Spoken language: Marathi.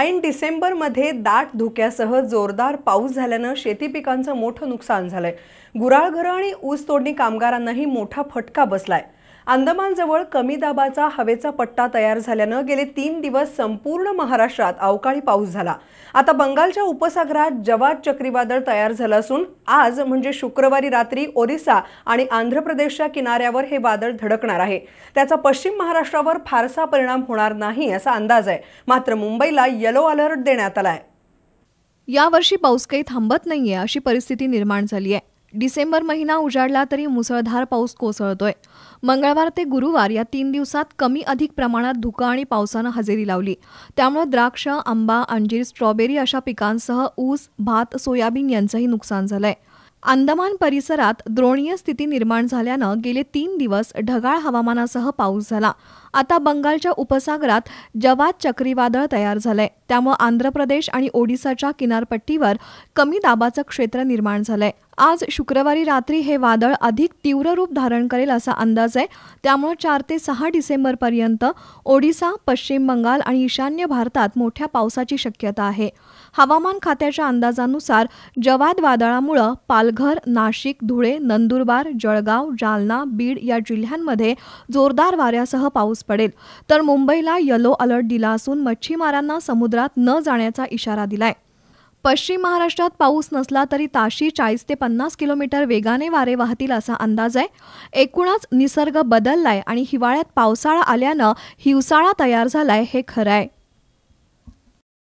ऐन डिसेंबरमध्ये दाट धुक्यासह जोरदार पाऊस झाल्यानं शेती पिकांचं मोठं नुकसान झालंय गुराळघरं आणि ऊस तोडणी कामगारांनाही मोठा फटका बसलाय अंदमानजवळ कमी दाबाचा हवेचा पट्टा तयार झाल्यानं गेले तीन दिवस संपूर्ण महाराष्ट्रात अवकाळी पाऊस झाला आता बंगालच्या उपसागरात जवाद चक्रीवादळ तयार झालं असून आज म्हणजे शुक्रवारी रात्री ओरिसा आणि आंध्र प्रदेशच्या किनाऱ्यावर हे वादळ धडकणार आहे त्याचा पश्चिम महाराष्ट्रावर फारसा परिणाम होणार नाही असा अंदाज आहे मात्र मुंबईला येलो अलर्ट देण्यात आला आहे यावर्षी पाऊस काही थांबत नाहीये अशी परिस्थिती निर्माण झाली आहे डिसेंबर महिना उजाडला तरी मुसळधार पाऊस कोसळतोय मंगळवार ते गुरुवार या तीन दिवसात कमी अधिक प्रमाणात धुकं आणि पावसानं हजेरी लावली त्यामुळे द्राक्ष आंबा अंजीर स्ट्रॉबेरी अशा पिकांसह ऊस भात सोयाबीन यांचंही नुकसान झालंय अंदमान परिसरात द्रोणीय स्थिती निर्माण झाल्यानं गेले तीन दिवस ढगाळ हवामानासह पाऊस झाला आता बंगालच्या उपसागरात जवाद चक्रीवादळ तयार झालंय त्यामुळे आंध्र प्रदेश आणि ओडिसाच्या किनारपट्टीवर कमी दाबाचं क्षेत्र निर्माण झालंय आज शुक्रवारी रात्री हे वादळ अधिक तीव्र रूप धारण करेल असा अंदाज आहे त्यामुळे चार ते सहा डिसेंबरपर्यंत ओडिसा पश्चिम बंगाल आणि ईशान्य भारतात मोठ्या पावसाची शक्यता आहे हवामान खात्याच्या अंदाजानुसार जवाद वादळामुळं पालघर नाशिक धुळे नंदुरबार जळगाव जालना बीड या जिल्ह्यांमध्ये जोरदार वाऱ्यासह पाऊस पाऊस पडेल तर मुंबईला येलो अलर्ट दिला असून मच्छीमारांना समुद्रात न जाण्याचा इशारा दिलाय पश्चिम महाराष्ट्रात पाऊस नसला तरी ताशी चाळीस ते पन्नास किलोमीटर वेगाने वारे वाहतील असा अंदाज आहे एकूणच निसर्ग बदललाय आणि हिवाळ्यात पावसाळा आल्यानं हिवसाळा तयार झालाय हे खरं आहे